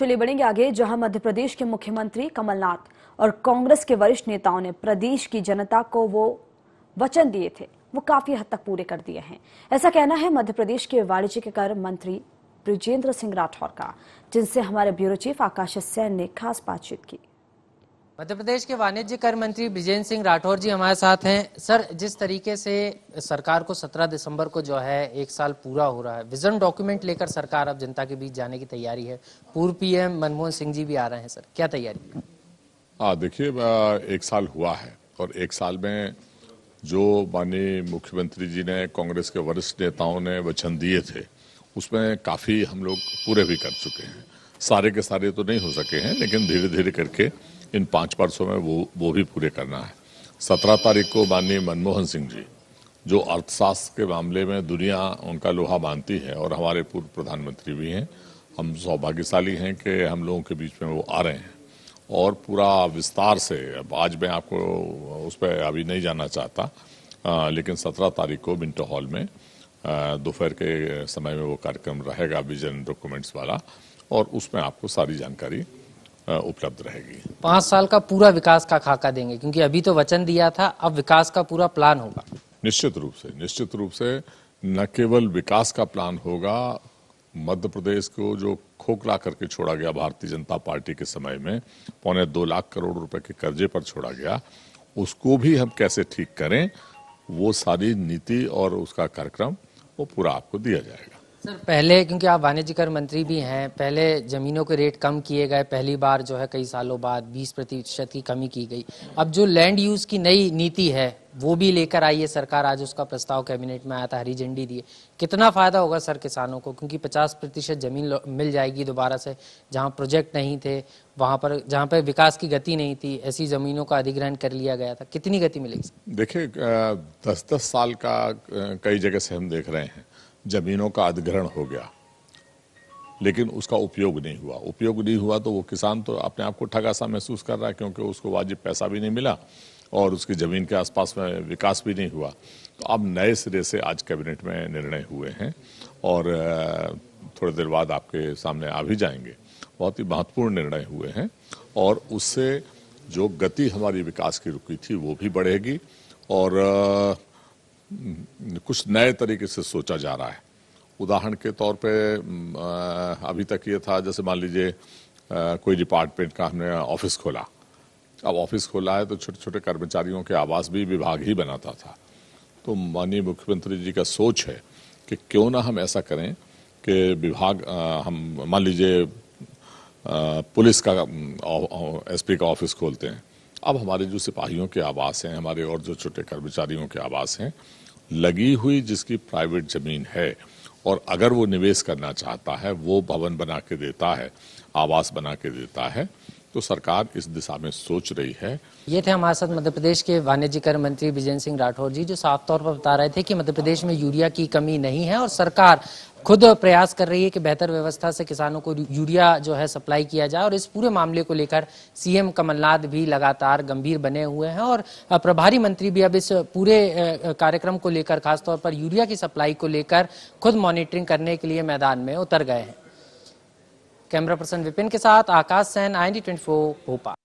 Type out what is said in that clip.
चलिए बढ़ेंगे आगे जहां मध्य प्रदेश के मुख्यमंत्री कमलनाथ और कांग्रेस के वरिष्ठ नेताओं ने प्रदेश की जनता को वो वचन दिए थे वो काफी हद तक पूरे कर दिए हैं ऐसा कहना है मध्य प्रदेश के वाणिज्य कर मंत्री ब्रिजेंद्र सिंह राठौर का जिनसे हमारे ब्यूरो चीफ आकाश सैन ने खास बातचीत की मध्य प्रदेश के वाणिज्य कर मंत्री ब्रिजेंद्र सिंह राठौर जी हमारे साथ हैं सर जिस तरीके से सरकार को 17 दिसंबर को जो है एक साल पूरा हो रहा है विजन डॉक्यूमेंट लेकर सरकार अब जनता के बीच जाने की तैयारी है पूर्व पीएम मनमोहन सिंह जी भी आ रहे हैं सर क्या तैयारी हाँ देखिए एक साल हुआ है और एक साल में जो माननीय मुख्यमंत्री जी ने कांग्रेस के वरिष्ठ नेताओं ने वचन दिए थे उसमें काफ़ी हम लोग पूरे भी कर चुके हैं सारे के सारे तो नहीं हो सके हैं लेकिन धीरे धीरे करके इन पांच वर्षों में वो वो भी पूरे करना है सत्रह तारीख को माननीय मनमोहन सिंह जी जो अर्थशास्त्र के मामले में दुनिया उनका लोहा मानती है और हमारे पूर्व प्रधानमंत्री भी हैं हम सौभाग्यशाली हैं कि हम लोगों के बीच में वो आ रहे हैं और पूरा विस्तार से अब आज मैं आपको उस पर अभी नहीं जाना चाहता आ, लेकिन सत्रह तारीख को मिंटो हॉल में दोपहर के समय में वो कार्यक्रम रहेगा विजन डॉक्यूमेंट्स वाला और उसमें आपको सारी जानकारी उपलब्ध रहेगी पांच साल का पूरा विकास का खाका देंगे क्योंकि अभी तो वचन दिया था अब विकास का पूरा प्लान होगा निश्चित रूप से निश्चित रूप से न केवल विकास का प्लान होगा मध्य प्रदेश को जो खोखला करके छोड़ा गया भारतीय जनता पार्टी के समय में पौने दो लाख करोड़ रुपए के कर्जे पर छोड़ा गया उसको भी हम कैसे ठीक करें वो सारी नीति और उसका कार्यक्रम वो पूरा आपको दिया जाएगा सर पहले क्योंकि आप वाणिज्य कर मंत्री भी हैं पहले ज़मीनों के रेट कम किए गए पहली बार जो है कई सालों बाद 20 प्रतिशत की कमी की गई अब जो लैंड यूज़ की नई नीति है वो भी लेकर आई है सरकार आज उसका प्रस्ताव कैबिनेट में आया था हरी झंडी दिए कितना फ़ायदा होगा सर किसानों को क्योंकि 50 प्रतिशत जमीन मिल जाएगी दोबारा से जहाँ प्रोजेक्ट नहीं थे वहाँ पर जहाँ पर विकास की गति नहीं थी ऐसी ज़मीनों का अधिग्रहण कर लिया गया था कितनी गति मिलेगी देखिए दस दस साल का कई जगह से हम देख रहे हैं जमीनों का अधिग्रहण हो गया लेकिन उसका उपयोग नहीं हुआ उपयोग नहीं हुआ तो वो किसान तो अपने आप को ठगा सा महसूस कर रहा है क्योंकि उसको वाजिब पैसा भी नहीं मिला और उसकी ज़मीन के आसपास में विकास भी नहीं हुआ तो अब नए सिरे से आज कैबिनेट में निर्णय हुए हैं और थोड़ी देर बाद आपके सामने आ भी जाएंगे बहुत ही महत्वपूर्ण निर्णय हुए हैं और उससे जो गति हमारी विकास की रुकी थी वो भी बढ़ेगी और कुछ नए तरीके से सोचा जा रहा है उदाहरण के तौर पे अभी तक ये था जैसे मान लीजिए कोई डिपार्टमेंट का हमने ऑफिस खोला अब ऑफिस खोला है तो छोटे छोटे कर्मचारियों के आवास भी विभाग ही बनाता था तो माननीय मुख्यमंत्री जी का सोच है कि क्यों ना हम ऐसा करें कि विभाग हम मान लीजिए पुलिस का एसपी का ऑफिस खोलते हैं अब हमारे जो सिपाहियों के आवास हैं हमारे और जो छोटे कर्मचारियों के आवास हैं लगी हुई जिसकी प्राइवेट ज़मीन है और अगर वो निवेश करना चाहता है वो भवन बना के देता है आवास बना के देता है तो सरकार इस दिशा में सोच रही है ये थे हमारे साथ मध्य प्रदेश के वाणिज्य कर मंत्री विजय सिंह राठौर जी जो साफ तौर पर बता रहे थे कि मध्य प्रदेश में यूरिया की कमी नहीं है और सरकार खुद प्रयास कर रही है कि बेहतर व्यवस्था से किसानों को यूरिया जो है सप्लाई किया जाए और इस पूरे मामले को लेकर सीएम कमलनाथ भी लगातार गंभीर बने हुए हैं और प्रभारी मंत्री भी अब इस पूरे कार्यक्रम को लेकर खासतौर पर यूरिया की सप्लाई को लेकर खुद मॉनिटरिंग करने के लिए मैदान में उतर गए हैं कैमरा पर्सन विपिन के साथ Akash Sain I D twenty Bhopal